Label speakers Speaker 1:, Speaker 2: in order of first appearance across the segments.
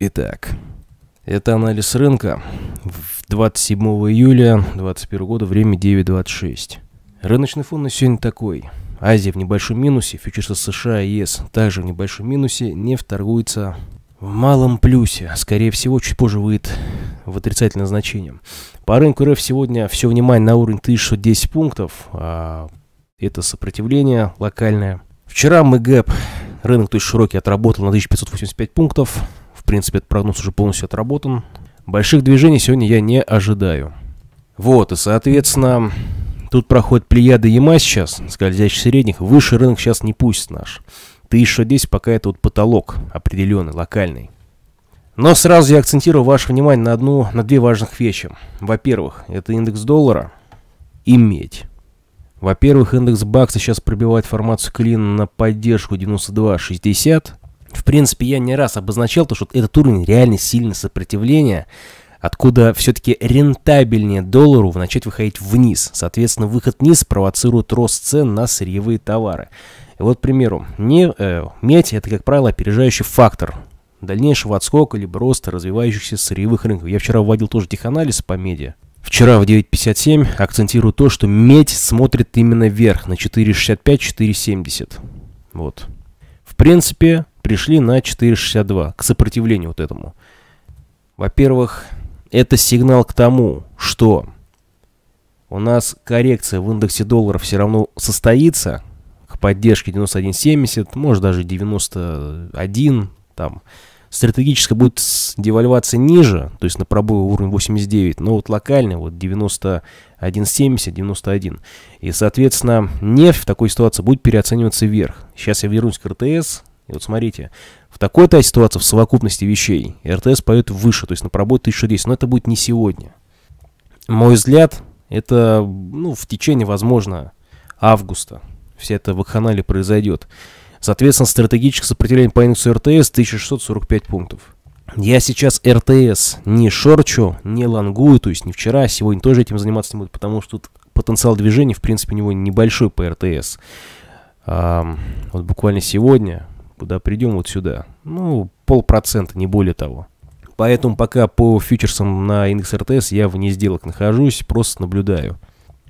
Speaker 1: Итак, это анализ рынка 27 июля 2021 года, время 9.26. Рыночный фон на сегодня такой. Азия в небольшом минусе, фьючерсы США и ЕС также в небольшом минусе, нефть торгуется в малом плюсе. Скорее всего, чуть позже выйдет в отрицательное значение. По рынку РФ сегодня все внимание на уровень 1110 пунктов. А это сопротивление локальное. Вчера мы гэп, рынок то есть широкий, отработал на 1585 пунктов принципе, этот прогноз уже полностью отработан. Больших движений сегодня я не ожидаю. Вот, и, соответственно, тут проходит плеяда ЕМА сейчас, скользящих средних. Выше рынок сейчас не пусть наш. 1010 пока это вот потолок определенный, локальный. Но сразу я акцентирую ваше внимание на одну, на две важных вещи. Во-первых, это индекс доллара и медь. Во-первых, индекс бакса сейчас пробивает формацию клина на поддержку 92.60. В принципе, я не раз обозначал то, что этот уровень реально сильное сопротивление, откуда все-таки рентабельнее доллару начать выходить вниз. Соответственно, выход вниз провоцирует рост цен на сырьевые товары. И вот, к примеру, не, э, медь – это, как правило, опережающий фактор дальнейшего отскока либо роста развивающихся сырьевых рынков. Я вчера вводил тоже теханализ по меди. Вчера в 9.57 акцентирую то, что медь смотрит именно вверх, на 4.65-4.70. Вот. В принципе, пришли на 4.62, к сопротивлению вот этому. Во-первых, это сигнал к тому, что у нас коррекция в индексе доллара все равно состоится к поддержке 91.70, может даже 91, там стратегически будет девальвация ниже, то есть на пробой уровень 89, но вот локально вот 91.70, 91. И, соответственно, нефть в такой ситуации будет переоцениваться вверх. Сейчас я вернусь к РТС, и вот смотрите, в такой-то ситуации, в совокупности вещей, РТС поет выше, то есть на пробой 1010, но это будет не сегодня. Мой взгляд, это ну, в течение, возможно, августа все вся эта канале произойдет. Соответственно, стратегическое сопротивление по индексу РТС 1645 пунктов. Я сейчас РТС не шорчу, не лонгую, то есть не вчера, а сегодня тоже этим заниматься не буду, потому что тут потенциал движения, в принципе, у него небольшой по РТС. А, вот буквально сегодня куда придем, вот сюда. Ну, полпроцента, не более того. Поэтому пока по фьючерсам на индекс РТС я вне сделок нахожусь, просто наблюдаю.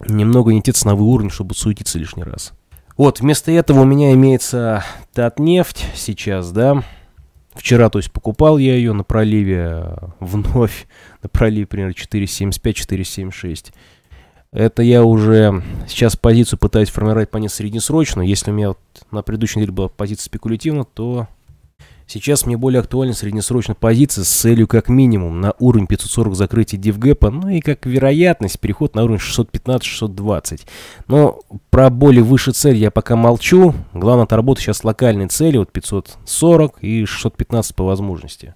Speaker 1: Немного не те ценовые уровни, чтобы суетиться лишний раз. Вот, вместо этого у меня имеется Татнефть сейчас, да. Вчера, то есть, покупал я ее на проливе э, вновь, на проливе, примерно 4.75, 4.76. Это я уже сейчас позицию пытаюсь формировать по ней среднесрочно. Если у меня вот на предыдущей неделе была позиция спекулятивна, то сейчас мне более актуальна среднесрочная позиция с целью как минимум на уровень 540 закрытия дивгэпа, ну и как вероятность переход на уровень 615-620. Но про более выше цель я пока молчу. Главное отработать сейчас локальные цели, вот 540 и 615 по возможности.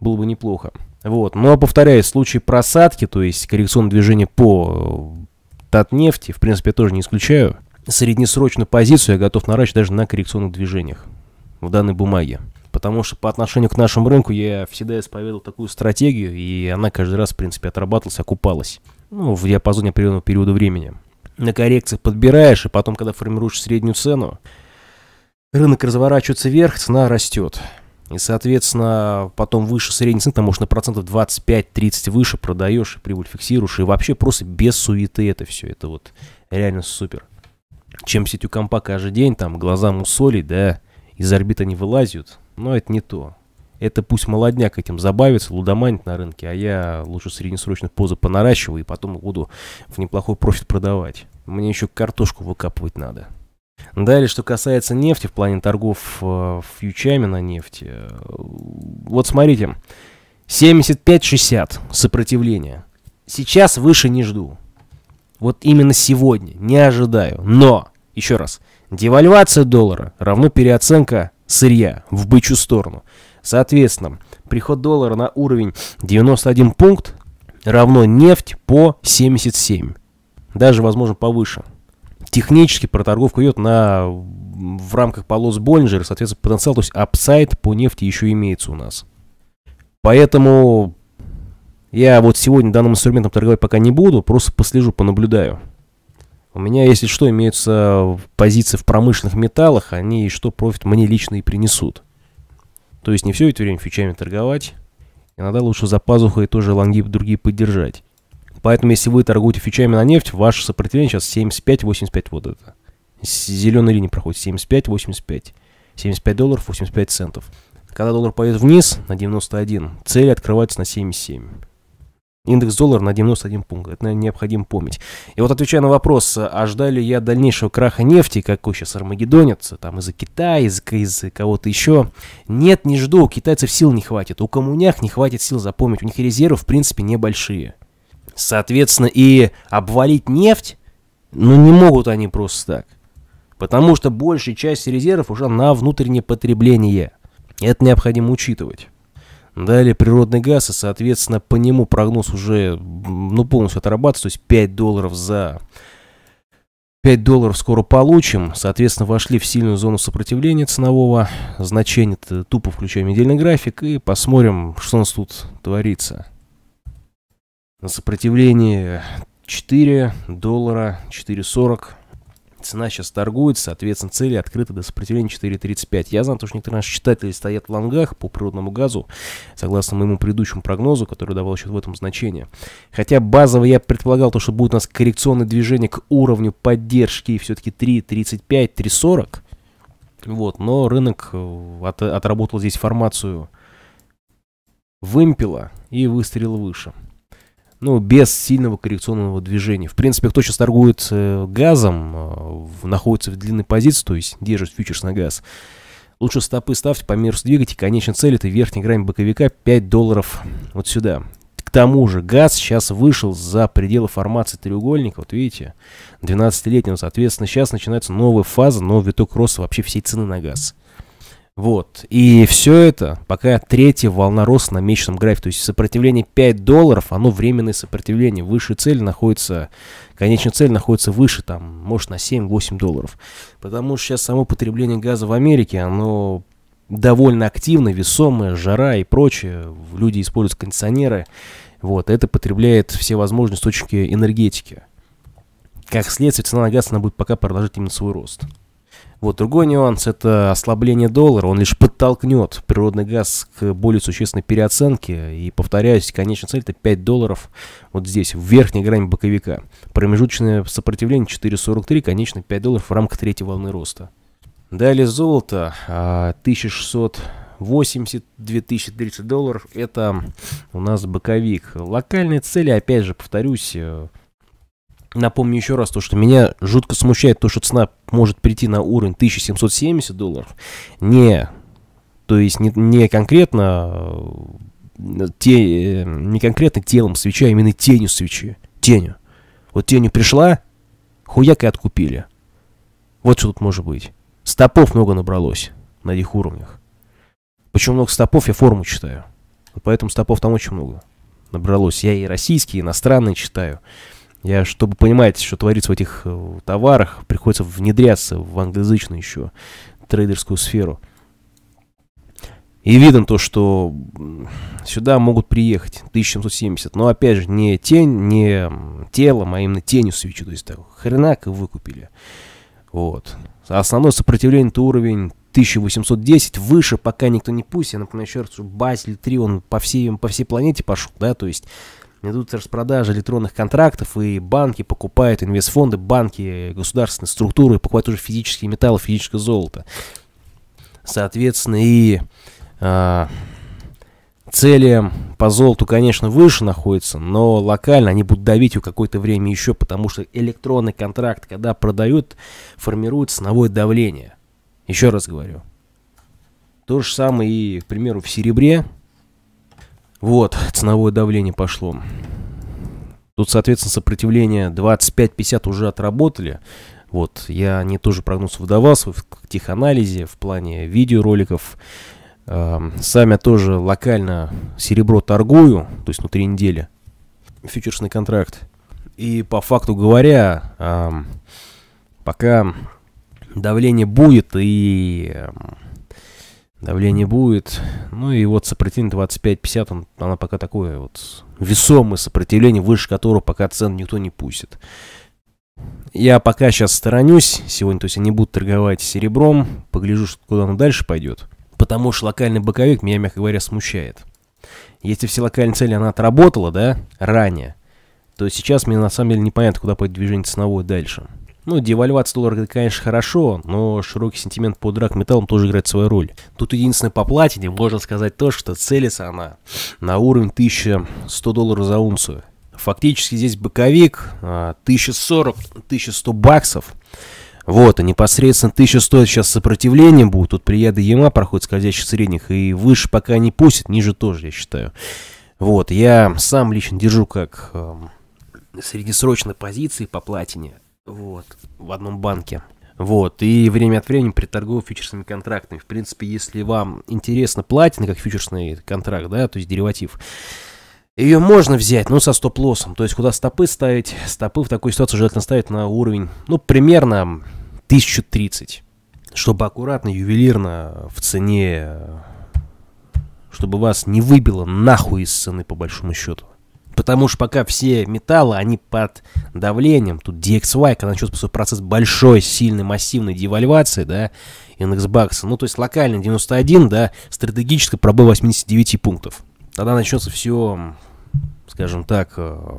Speaker 1: Было бы неплохо. Вот. Но, повторяю, случай просадки, то есть коррекционное движение по э, Татнефти, в принципе, я тоже не исключаю. Среднесрочную позицию я готов наращивать даже на коррекционных движениях в данной бумаге. Потому что по отношению к нашему рынку я всегда исповедовал такую стратегию, и она каждый раз, в принципе, отрабатывалась, окупалась. Ну, в диапазоне определенного периода времени. На коррекциях подбираешь, и потом, когда формируешь среднюю цену, рынок разворачивается вверх, цена растет. И, соответственно, потом выше средней цены, потому что на процентов 25-30 выше продаешь, и прибыль фиксируешь, и вообще просто без суеты это все. Это вот реально супер. Чем сеть у компа каждый день, там, глаза мусолить, да, из орбиты не вылазят, но это не то. Это пусть молодняк этим забавится, лудоманит на рынке, а я лучше среднесрочных позы понаращиваю и потом буду в неплохой профит продавать. Мне еще картошку выкапывать надо. Далее, что касается нефти в плане торгов э, фьючами на нефти. Э, вот смотрите, 75-60 сопротивление. Сейчас выше не жду. Вот именно сегодня не ожидаю. Но, еще раз, девальвация доллара равно переоценка сырья в бычью сторону. Соответственно, приход доллара на уровень 91 пункт равно нефть по 77. Даже, возможно, повыше технически проторговка идет на, в рамках полос Боллинджера, соответственно, потенциал, то есть апсайд по нефти еще имеется у нас. Поэтому я вот сегодня данным инструментом торговать пока не буду, просто послежу, понаблюдаю. У меня, если что, имеются позиции в промышленных металлах, они что профит мне лично и принесут. То есть не все это время фичами торговать. Иногда лучше за пазухой тоже лонги другие поддержать. Поэтому, если вы торгуете фьючами на нефть, ваше сопротивление сейчас 75-85 вот это. Зеленая линия проходит 75-85. 75 долларов 85 центов. Когда доллар пойдет вниз на 91, цель открывается на 77. Индекс доллара на 91 пункт. Это, наверное, необходимо помнить. И вот отвечая на вопрос, а ждали я дальнейшего краха нефти, какой сейчас армагеддонец, там из-за Китая, из-за из кого-то еще. Нет, не жду, у китайцев сил не хватит, у коммунях не хватит сил запомнить, у них резервы, в принципе, небольшие. Соответственно, и обвалить нефть, ну не могут они просто так. Потому что большая часть резервов уже на внутреннее потребление. Это необходимо учитывать. Далее природный газ, и, соответственно, по нему прогноз уже ну, полностью отрабатывается, то есть 5 долларов за 5 долларов скоро получим. Соответственно, вошли в сильную зону сопротивления ценового значения. Тупо включаем недельный график и посмотрим, что у нас тут творится. На сопротивление 4 доллара 4,40. Цена сейчас торгуется, соответственно, цели открыты до сопротивления 4.35. Я знаю, что некоторые наши читатели стоят в лонгах по природному газу, согласно моему предыдущему прогнозу, который давал еще в этом значение. Хотя базово я предполагал, то, что будет у нас коррекционное движение к уровню поддержки все-таки 3.35, 3.40. Вот, но рынок э, от, отработал здесь формацию вымпела и выстрелил выше ну, без сильного коррекционного движения. В принципе, кто сейчас торгует э, газом, э, находится в длинной позиции, то есть держит фьючерс на газ, лучше стопы ставьте, по меру двигайте, конечная цель это верхняя грань боковика 5 долларов вот сюда. К тому же газ сейчас вышел за пределы формации треугольника, вот видите, 12-летнего, соответственно, сейчас начинается новая фаза, новый виток роста вообще всей цены на газ. Вот. И все это, пока третья волна роста на месячном графике, то есть сопротивление 5 долларов, оно временное сопротивление. Выше цель находится, конечная цель находится выше, там, может, на 7-8 долларов. Потому что сейчас само потребление газа в Америке, оно довольно активно, весомое, жара и прочее. Люди используют кондиционеры. Вот. Это потребляет все возможные источники энергетики. Как следствие, цена на газ она будет пока продолжать именно свой рост. Вот другой нюанс – это ослабление доллара. Он лишь подтолкнет природный газ к более существенной переоценке. И, повторяюсь, конечная цель – это 5 долларов вот здесь, в верхней грани боковика. Промежуточное сопротивление 4,43, конечно, 5 долларов в рамках третьей волны роста. Далее золото 1680 а, 80-2030 долларов. Это у нас боковик. Локальные цели, опять же, повторюсь, э, Напомню еще раз то, что меня жутко смущает то, что цена может прийти на уровень 1770 долларов. Не, то есть не, не конкретно э, те, э, не конкретно телом свеча, а именно тенью свечи. Тенью. Вот тенью пришла, хуяк и откупили. Вот что тут может быть. Стопов много набралось на этих уровнях. Почему много стопов, я форму читаю. Поэтому стопов там очень много набралось. Я и российские, и иностранные читаю. Я, чтобы понимать, что творится в этих э, товарах, приходится внедряться в англоязычную еще трейдерскую сферу. И видно то, что сюда могут приехать 1770. Но опять же, не тень, не тело, а именно тенью свечи. То есть так, хренак выкупили. Вот. А основное сопротивление это уровень 1810. Выше пока никто не пусть. Я напоминаю еще раз, что Базель 3, он по всей, по всей планете пошел, да, то есть идут распродажи электронных контрактов, и банки покупают, инвестфонды, банки, государственные структуры покупают уже физические металлы, физическое золото. Соответственно, и э, цели по золоту, конечно, выше находятся, но локально они будут давить у какое-то время еще, потому что электронный контракт, когда продают, формирует ценовое давление. Еще раз говорю. То же самое и, к примеру, в серебре. Вот, ценовое давление пошло. Тут, соответственно, сопротивление 25-50 уже отработали. Вот, я не тоже прогноз выдавался в теханализе, в плане видеороликов. Эм, сам я тоже локально серебро торгую, то есть внутри недели. Фьючерсный контракт. И по факту говоря, эм, пока давление будет и эм, Давление будет. Ну и вот сопротивление 25-50, он, она пока такое вот весомое сопротивление, выше которого пока цен никто не пустит. Я пока сейчас сторонюсь сегодня, то есть я не буду торговать серебром, погляжу, куда оно дальше пойдет. Потому что локальный боковик меня, мягко говоря, смущает. Если все локальные цели она отработала, да, ранее, то сейчас мне на самом деле непонятно, куда пойдет движение ценовое дальше. Ну, девальвация доллара, это, конечно, хорошо, но широкий сентимент по драгметаллам тоже играет свою роль. Тут единственное по платине можно сказать то, что целится она на уровень 1100 долларов за унцию. Фактически здесь боковик 1040-1100 а, баксов. Вот, а непосредственно 1100 сейчас сопротивление будет. Тут прияды Яма проходит скользящих средних, и выше пока не пустит, ниже тоже, я считаю. Вот, я сам лично держу как э, среднесрочной позиции по платине вот, в одном банке. Вот, и время от времени приторговываю фьючерсными контрактами. В принципе, если вам интересно платина, как фьючерсный контракт, да, то есть дериватив, ее можно взять, ну, со стоп-лоссом. То есть, куда стопы ставить? Стопы в такой ситуации желательно ставить на уровень, ну, примерно 1030. Чтобы аккуратно, ювелирно в цене, э, чтобы вас не выбило нахуй из цены, по большому счету. Потому что пока все металлы, они под давлением. Тут DXY, когда начался процесс большой, сильной, массивной девальвации, да, индекс бакса. Ну, то есть локально 91, да, стратегически пробой 89 пунктов. Тогда начнется все, скажем так, э,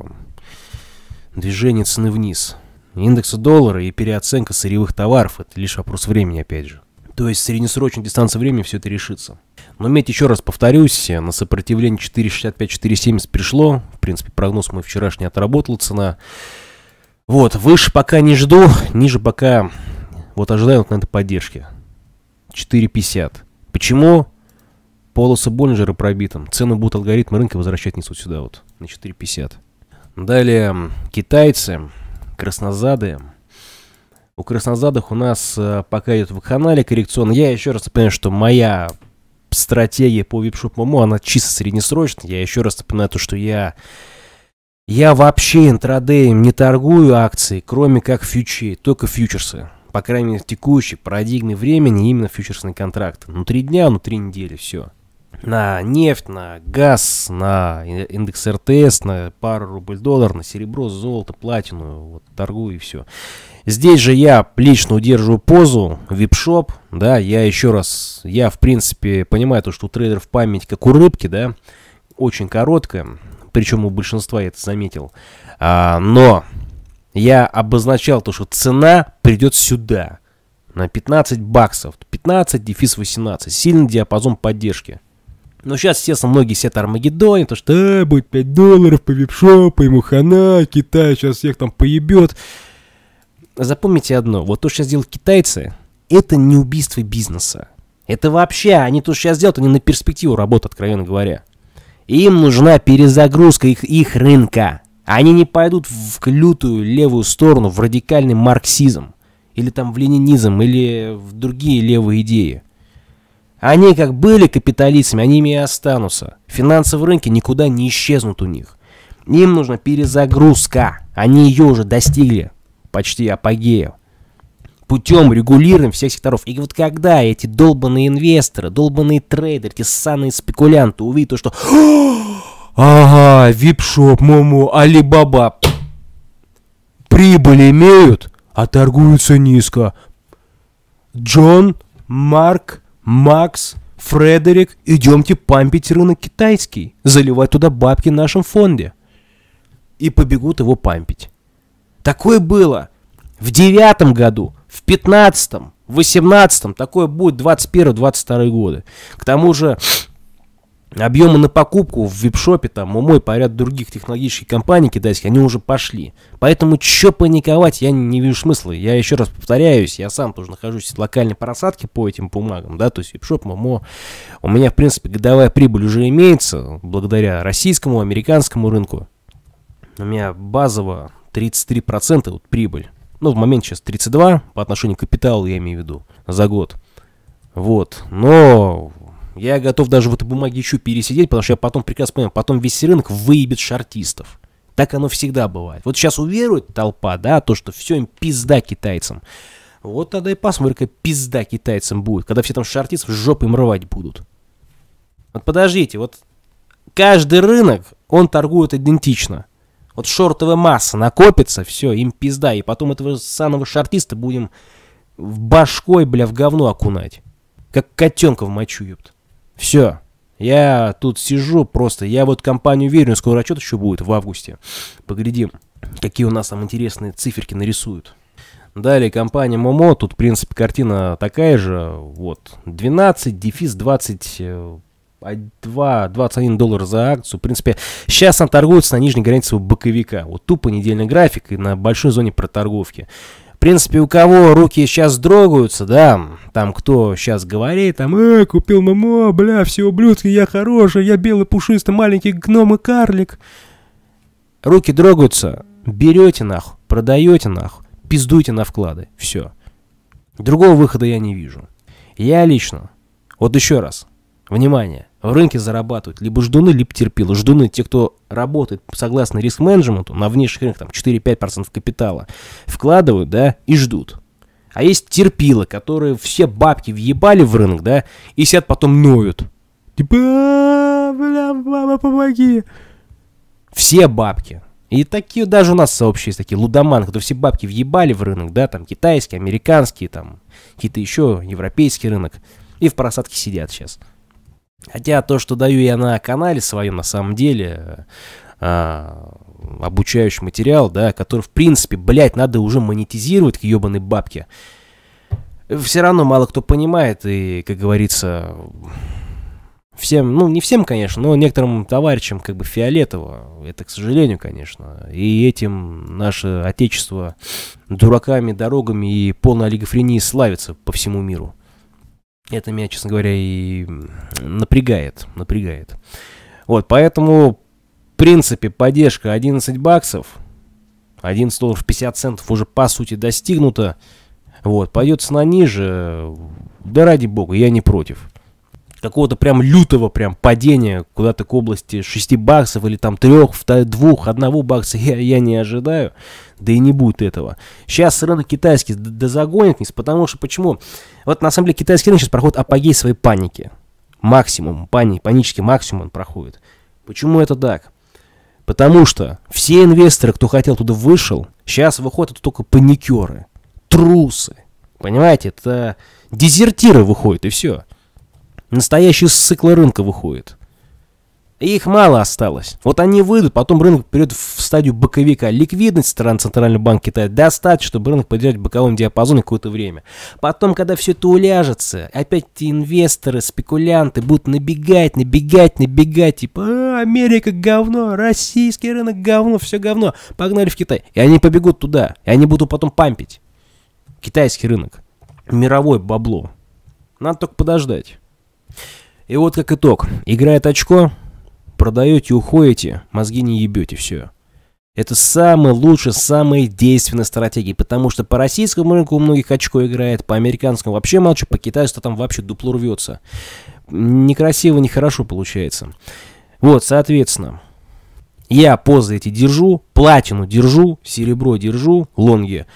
Speaker 1: движение цены вниз. индекса доллара и переоценка сырьевых товаров – это лишь вопрос времени, опять же. То есть в среднесрочной дистанции времени все это решится. Но медь, еще раз повторюсь, на сопротивление 4,65-4,70 пришло. В принципе, прогноз мой вчерашний отработал, цена. Вот, выше пока не жду, ниже пока вот ожидаю вот на этой поддержке. 4,50. Почему? Полоса Боллинджера пробитым. Цену будут алгоритмы рынка возвращать несут сюда вот на 4,50. Далее китайцы, краснозады. У краснозадых у нас э, пока идет в канале коррекционный. Я еще раз понимаю, что моя стратегия по випшоп моему она чисто среднесрочная. Я еще раз напоминаю то, что я... Я вообще интрадеем не торгую акции, кроме как фьючей, только фьючерсы. По крайней мере, в текущей парадигме времени именно фьючерсные контракты. Внутри дня, внутри недели, все на нефть, на газ, на индекс РТС, на пару рубль-доллар, на серебро, золото, платину, вот, торгую и все. Здесь же я лично удерживаю позу, вип-шоп, да, я еще раз, я в принципе понимаю то, что у трейдеров память как у рыбки, да, очень короткая, причем у большинства я это заметил, а, но я обозначал то, что цена придет сюда, на 15 баксов, 15 дефис 18, сильный диапазон поддержки. Но ну, сейчас, естественно, многие сидят Армагеддоне, то что э, будет 5 долларов по вип випшопу, ему хана, Китай сейчас всех там поебет. Запомните одно, вот то, что сейчас делают китайцы, это не убийство бизнеса. Это вообще, они то, что сейчас делают, они на перспективу работы, откровенно говоря. Им нужна перезагрузка их, их рынка. Они не пойдут в клютую левую сторону, в радикальный марксизм, или там в ленинизм, или в другие левые идеи. Они как были капиталистами, они ими и останутся. Финансовые рынки никуда не исчезнут у них. Им нужна перезагрузка. Они ее уже достигли. Почти апогея. Путем регулирования всех секторов. И вот когда эти долбанные инвесторы, долбанные трейдеры, эти ссаные спекулянты увидят то, что... «А, ага, вип-шоп, мому, Алибаба. Прибыль имеют, а торгуются низко. Джон Марк Макс, Фредерик, идемте пампить рынок китайский, заливать туда бабки в нашем фонде. И побегут его пампить. Такое было в девятом году, в пятнадцатом, в восемнадцатом, такое будет 21-22 годы. К тому же Объемы на покупку в вип-шопе, там, умой, по ряд других технологических компаний китайских, они уже пошли. Поэтому чё паниковать, я не, не вижу смысла. Я еще раз повторяюсь, я сам тоже нахожусь в локальной просадке по этим бумагам, да, то есть вип-шоп, МОМО. У меня, в принципе, годовая прибыль уже имеется, благодаря российскому, американскому рынку. У меня базово 33% вот прибыль. Ну, в момент сейчас 32 по отношению к капиталу, я имею в виду, за год. Вот. Но я готов даже в этой бумаге еще пересидеть, потому что я потом прекрасно понимаю, потом весь рынок выебет шартистов. Так оно всегда бывает. Вот сейчас уверует толпа, да, то, что все им пизда китайцам. Вот тогда и посмотри, как пизда китайцам будет, когда все там шартистов жопы им рвать будут. Вот подождите, вот каждый рынок, он торгует идентично. Вот шортовая масса накопится, все, им пизда, и потом этого саного шартиста будем в башкой, бля, в говно окунать. Как котенка в мочу, ёпт. Все. Я тут сижу просто. Я вот компанию верю. Скоро отчет еще будет в августе. Поглядим, какие у нас там интересные циферки нарисуют. Далее компания Момо. Тут, в принципе, картина такая же. Вот. 12, дефис 20... 2, 21 доллар за акцию. В принципе, сейчас она торгуется на нижней границе своего боковика. Вот тупо недельный график и на большой зоне проторговки принципе, у кого руки сейчас дрогаются, да, там кто сейчас говорит, там, э, купил мамо, бля, все ублюдки, я хороший, я белый пушистый маленький гном и карлик. Руки дрогаются, берете нахуй, продаете нахуй, пиздуйте на вклады, все. Другого выхода я не вижу. Я лично, вот еще раз, внимание, в рынке зарабатывают либо ждуны, либо терпилы. Ждуны те, кто работает согласно риск-менеджменту на внешних рынках, там 4-5% капитала, вкладывают, да, и ждут. А есть терпилы, которые все бабки въебали в рынок, да, и сидят потом ноют. Типа, «А, бля, мама, помоги. Все бабки. И такие даже у нас сообщества есть такие лудоманы, которые все бабки въебали в рынок, да, там китайские, американские, там какие-то еще, европейский рынок. И в просадке сидят сейчас. Хотя то, что даю я на канале своем, на самом деле, а, обучающий материал, да, который, в принципе, блядь, надо уже монетизировать к ебаной бабке. Все равно мало кто понимает, и, как говорится, всем, ну, не всем, конечно, но некоторым товарищам как бы фиолетово. Это, к сожалению, конечно. И этим наше отечество дураками, дорогами и полной олигофренией славится по всему миру.
Speaker 2: Это меня, честно говоря,
Speaker 1: и напрягает, напрягает. Вот, поэтому, в принципе, поддержка 11 баксов, 11 долларов 50 центов уже, по сути, достигнута. Вот, пойдет цена ниже, да ради бога, я не против какого-то прям лютого прям падения куда-то к области 6 баксов или там 3, 2, 1 бакса я, я не ожидаю, да и не будет этого. Сейчас рынок китайский дозагонит вниз, потому что почему? Вот на самом деле китайский рынок сейчас проходит апогей своей паники. Максимум, пани, панический максимум он проходит. Почему это так? Потому что все инвесторы, кто хотел туда вышел, сейчас выходят только паникеры, трусы. Понимаете, это дезертиры выходят и все. Настоящие циклы рынка выходит, их мало осталось. Вот они выйдут, потом рынок перейдет в стадию боковика. Ликвидность стран Центрального банка Китая достаточно, чтобы рынок поддержать в боковом диапазоне какое-то время. Потом, когда все это уляжется, опять те инвесторы, спекулянты будут набегать, набегать, набегать, типа а, Америка говно, российский рынок говно, все говно, погнали в Китай. И они побегут туда, и они будут потом пампить. Китайский рынок, мировое бабло. Надо только подождать. И вот как итог. Играет очко, продаете, уходите, мозги не ебете, все. Это самая лучшая, самая действенная стратегия, потому что по российскому рынку у многих очко играет, по американскому вообще молчу, по китайскому там вообще дупло рвется. Некрасиво, нехорошо получается. Вот, соответственно, я позы эти держу, платину держу, серебро держу, лонги,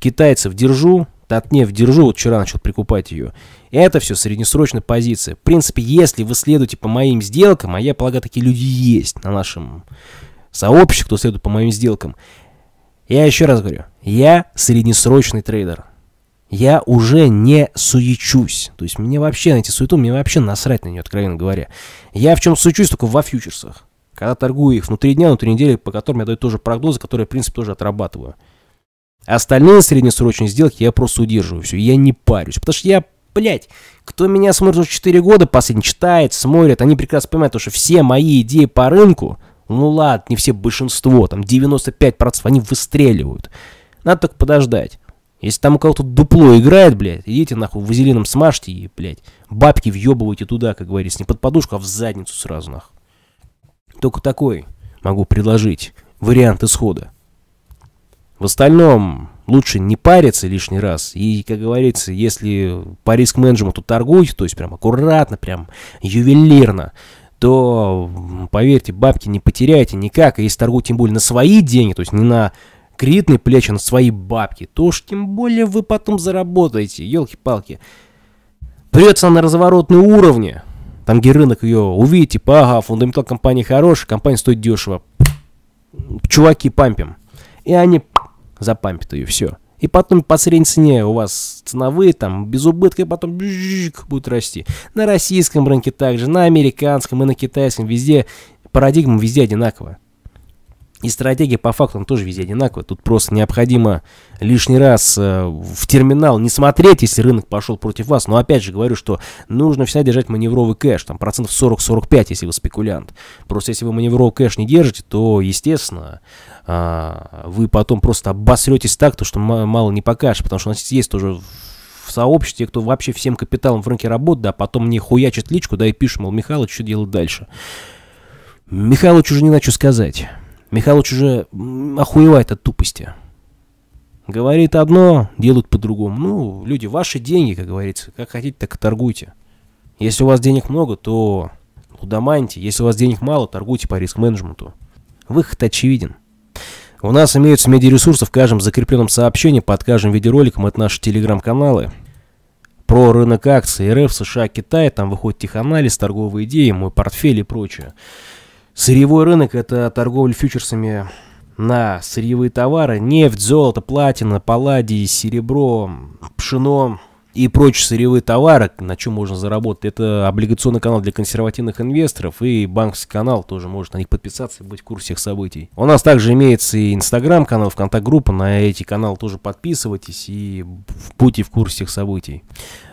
Speaker 1: китайцев держу, Татнефть держу, вот вчера начал прикупать ее. Это все среднесрочная позиция. В принципе, если вы следуете по моим сделкам, а я полагаю, такие люди есть на нашем сообществе, кто следует по моим сделкам. Я еще раз говорю, я среднесрочный трейдер. Я уже не суечусь. То есть мне вообще на эти суету, мне вообще насрать на нее, откровенно говоря. Я в чем суечусь, только во фьючерсах. Когда торгую их внутри дня, внутри недели, по которым я даю тоже прогнозы, которые, в принципе, тоже отрабатываю. Остальные среднесрочные сделки я просто удерживаю все, я не парюсь, потому что я, блядь, кто меня смотрит уже 4 года последний, читает, смотрит, они прекрасно понимают, что все мои идеи по рынку, ну ладно, не все, большинство, там 95% они выстреливают. Надо только подождать. Если там у кого-то дупло играет, блядь, идите нахуй вазелином смажьте и, блядь, бабки въебывайте туда, как говорится, не под подушку, а в задницу сразу нахуй. Только такой могу предложить вариант исхода. В остальном, лучше не париться лишний раз. И, как говорится, если по риск-менеджменту торгуете, то есть прям аккуратно, прям ювелирно, то, поверьте, бабки не потеряете никак. И а если торгуете тем более на свои деньги, то есть не на кредитные плечи, а на свои бабки, то уж тем более вы потом заработаете, елки-палки. Придется на разворотные уровни. Там, где рынок ее увидите, типа, ага, фундаментал компании хорошая, компания стоит дешево. Чуваки, пампим. И они запампит ее, все. И потом по средней цене у вас ценовые там без убытка, и потом бжик, будут расти. На российском рынке также, на американском и на китайском, везде парадигма везде одинаковая. И стратегия по фактам тоже везде одинаковая. Тут просто необходимо лишний раз э, в терминал не смотреть, если рынок пошел против вас. Но опять же говорю, что нужно всегда держать маневровый кэш, там процентов 40-45, если вы спекулянт. Просто если вы маневровый кэш не держите, то, естественно, э, вы потом просто обосретесь так, то, что мало не покажешь, потому что у нас есть тоже в сообществе, кто вообще всем капиталом в рынке работает, да, потом мне хуячит личку, да, и пишет, мол, Михалыч, что делать дальше? Михалычу уже не на сказать. Михалыч уже охуевает от тупости. Говорит одно, делают по-другому. Ну, люди, ваши деньги, как говорится. Как хотите, так и торгуйте. Если у вас денег много, то лудоманьте. Если у вас денег мало, торгуйте по риск-менеджменту. Выход очевиден. У нас имеются медиаресурсы в каждом закрепленном сообщении под каждым видеороликом. Это наши телеграм-каналы. Про рынок акций РФ, США, Китая. Там выходит теханализ, торговые идеи, мой портфель и прочее. Сырьевой рынок – это торговля фьючерсами на сырьевые товары, нефть, золото, платина, палладий, серебро, пшено и прочие сырьевые товары, на чем можно заработать. Это облигационный канал для консервативных инвесторов и банковский канал тоже может на них подписаться и быть в курсе всех событий. У нас также имеется и инстаграм-канал, вконтакт-группа, на эти каналы тоже подписывайтесь и в пути в курсе всех событий.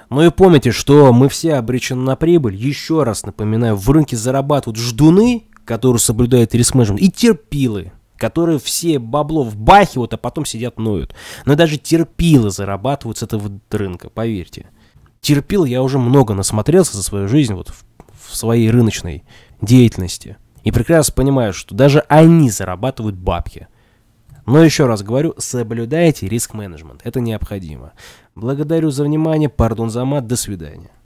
Speaker 1: Ну и помните, что мы все обречены на прибыль. Еще раз напоминаю, в рынке зарабатывают ждуны, которые соблюдают риск менеджмент, и терпилы, которые все бабло в бахе, вот а потом сидят ноют. Но даже терпилы зарабатывают с этого рынка, поверьте. Терпил я уже много насмотрелся за свою жизнь вот в, в своей рыночной деятельности. И прекрасно понимаю, что даже они зарабатывают бабки. Но еще раз говорю, соблюдайте риск-менеджмент. Это необходимо. Благодарю за внимание, пардон за мат, до свидания.